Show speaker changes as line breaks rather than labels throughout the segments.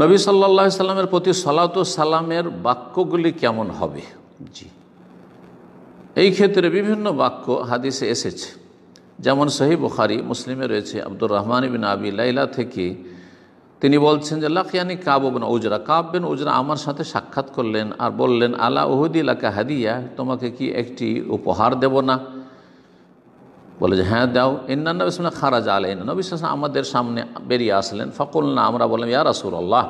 নবী সাল্লাহ সাল্লামের প্রতি সালাত সালামের বাক্যগুলি কেমন হবে জি এই ক্ষেত্রে বিভিন্ন বাক্য হাদিসে এসেছে যেমন সহি বুখারি মুসলিমে রয়েছে আব্দুর রহমান বিন আবি লাইলা থেকে তিনি বলছেন যে লাকিয়ানি কাববিন উজরা বেন উজরা আমার সাথে সাক্ষাৎ করলেন আর বললেন আলা উহুদি লাকা হাদিয়া তোমাকে কি একটি উপহার দেব না বলে যে হ্যাঁ দাও ইন্নান্ন বিসমিল্লা খারাজ আলাইন নবী আমাদের সামনে বেরিয়ে আসলেন ফকুল না আমরা বললাম ইয়া রাসুল্লাহ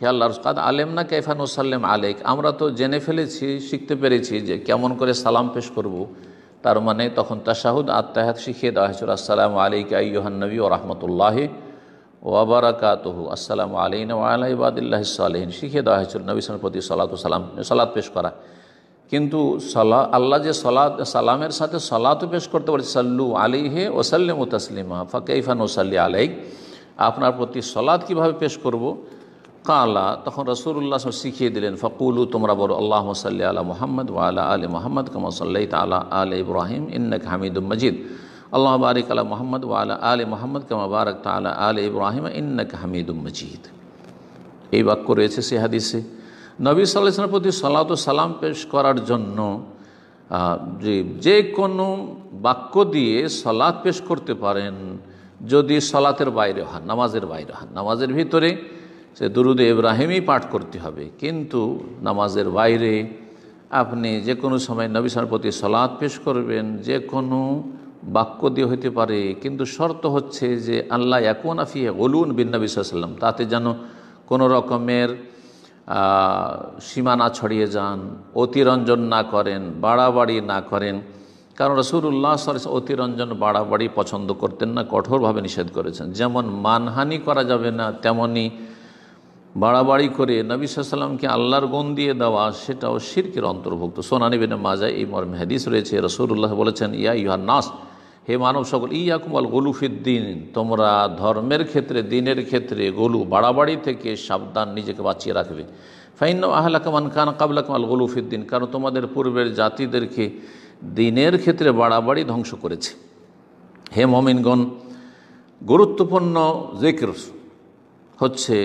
হে আল্লাহ কাদ আলেম না কেফান ওসাল্লাম আলেক আমরা তো জেনে ফেলেছি শিখতে পেরেছি যে কেমন করে সালাম পেশ করব তার মানে তখন তাশাহুদ আত্মাহাত শিখিয়ে দেওয়া হয়েছিল আসসালামু আলাইক আইহান নবী ও রহমতুল্লাহ ওয়াবারাকাতহু আসসালামু আলাইন ওয়ালাইবাদিল্লাহ সালেহিন শিখিয়ে দেওয়া হয়েছিল নবী সালাম প্রতি সালাত সালাম সালাত পেশ করা কিন্তু সালা আল্লাহ যে সলা সালামের সাথে সালাতও পেশ করতে পারে সাল্লু আলিহে ওসাল্লিম তাসলিমা ফাকাইফান ওসাল্লি আলাইক আপনার প্রতি সলাদ কীভাবে পেশ করব কালা তখন রসুল্লাহ শিখিয়ে দিলেন ফকুলু তোমরা বলো আল্লাহ সাল্লি আলা মোহাম্মদ ওয়ালা আলী মোহাম্মদ কমসল্লাই তালা আল ইব্রাহিম ইন্নক হামিদুম মজিদ আল্লাহ বারিক আলা মোহাম্মদ ওয়ালা আলী মোহাম্মদ কামা বারক তালা আল ইব্রাহিম ইন্নাক হামিদুম মজিদ এই বাক্য রয়েছে সে হাদিসে নবী সাল্লাহামের প্রতি সালাত সালাম পেশ করার জন্য যে যে কোনো বাক্য দিয়ে সালাদ পেশ করতে পারেন যদি সলাতের বাইরে হন নামাজের বাইরে হন নামাজের ভিতরে সে দুরুদে ইব্রাহিমই পাঠ করতে হবে কিন্তু নামাজের বাইরে আপনি যে কোনো সময় নবিসার প্রতি সালাদ পেশ করবেন যে কোনো বাক্য দিয়ে হইতে পারে কিন্তু শর্ত হচ্ছে যে আল্লাহ একুন আফিয়া গলুন বিন নবী সাল্লাম তাতে যেন কোনো রকমের সীমানা ছড়িয়ে যান অতিরঞ্জন না করেন বাড়াবাড়ি না করেন কারণ রসুরুল্লাহ সরস অতিরঞ্জন বাড়াবাড়ি পছন্দ করতেন না কঠোরভাবে নিষেধ করেছেন যেমন মানহানি করা যাবে না তেমনি বাড়াবাড়ি করে নবী সাল্লামকে আল্লাহর গুণ দিয়ে দেওয়া সেটাও শিরকের অন্তর্ভুক্ত সোনানি বিন মাজায় এই মর্মে হাদিস রয়েছে রসুরুল্লাহ বলেছেন ইয়া ইউহার নাস হে মানব সকল ইয়াকুম আল গলুফিদ্দিন তোমরা ধর্মের ক্ষেত্রে দিনের ক্ষেত্রে গলু বাড়াবাড়ি থেকে সাবধান নিজেকে বাঁচিয়ে রাখবে ফাইন আহলাকমান খান কাবলাকমাল আল গলুফিদ্দিন কারণ তোমাদের পূর্বের জাতিদেরকে দিনের ক্ষেত্রে বাড়াবাড়ি ধ্বংস করেছে হে মমিনগণ গুরুত্বপূর্ণ জিক্র হচ্ছে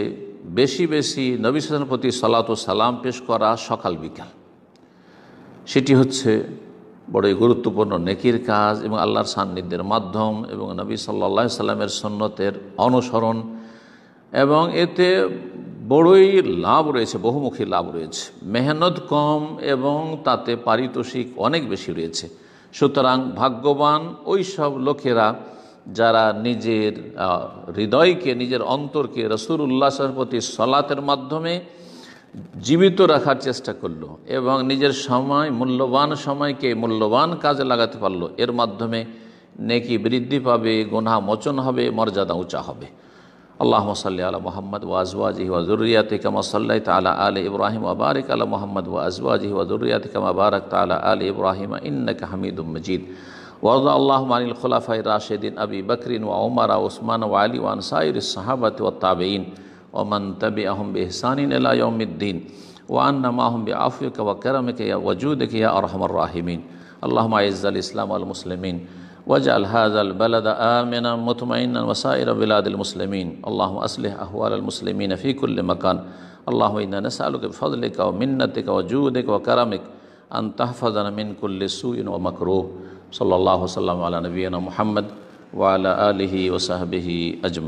বেশি বেশি নবী প্রতি সালাত ও সালাম পেশ করা সকাল বিকাল সেটি হচ্ছে বড়ই গুরুত্বপূর্ণ নেকির কাজ এবং আল্লাহর সান্নিধ্যের মাধ্যম এবং নবী সাল্লা সাল্লামের সন্ন্যতের অনুসরণ এবং এতে বড়ই লাভ রয়েছে বহুমুখী লাভ রয়েছে মেহনত কম এবং তাতে পারিতোষিক অনেক বেশি রয়েছে সুতরাং ভাগ্যবান ওই সব লোকেরা যারা নিজের হৃদয়কে নিজের অন্তরকে রসুর উল্লাসের প্রতি সলাতের মাধ্যমে জীবিত রাখার চেষ্টা করলো এবং নিজের সময় মূল্যবান সময়কে মূল্যবান কাজে লাগাতে পারলো এর মাধ্যমে নেকি বৃদ্ধি পাবে গোনা মোচন হবে মর্যাদা উঁচা হবে আল্লাহ সাল্লি আলা মোহাম্মদ ওয়াজওয়াজি ওয়াজুরিয়াতে কামা সাল্লাই তালা আল ইব্রাহিম আবারিক আলা মোহাম্মদ ওয়াজওয়াজি জরুরিয়াত কামা বারাক তালা আল ইব্রাহিম ইন্নাক হামিদ মজিদ ওয়াজ আল্লাহ মানিল খোলাফাই রাশেদিন আবি বকরিন ওয়া ওমারা ওসমান ওয়া আলী ওয়ান সাইর সাহাবাত ওয়া তাবেইন ومن تبعهم بإحسان إلى يوم الدين وأن معهم بعفوك وكرمك يا وجودك يا أرحم الراحمين اللهم أعز الإسلام والمسلمين واجعل هذا البلد آمنا مطمئنا وسائر بلاد المسلمين اللهم أصلح أهوال المسلمين في كل مكان اللهم إنا نسألك بفضلك ومنتك وجودك وكرمك أن تحفظنا من كل سوء ومكروه صلى الله وسلم على نبينا محمد وعلى آله وصحبه أجمعين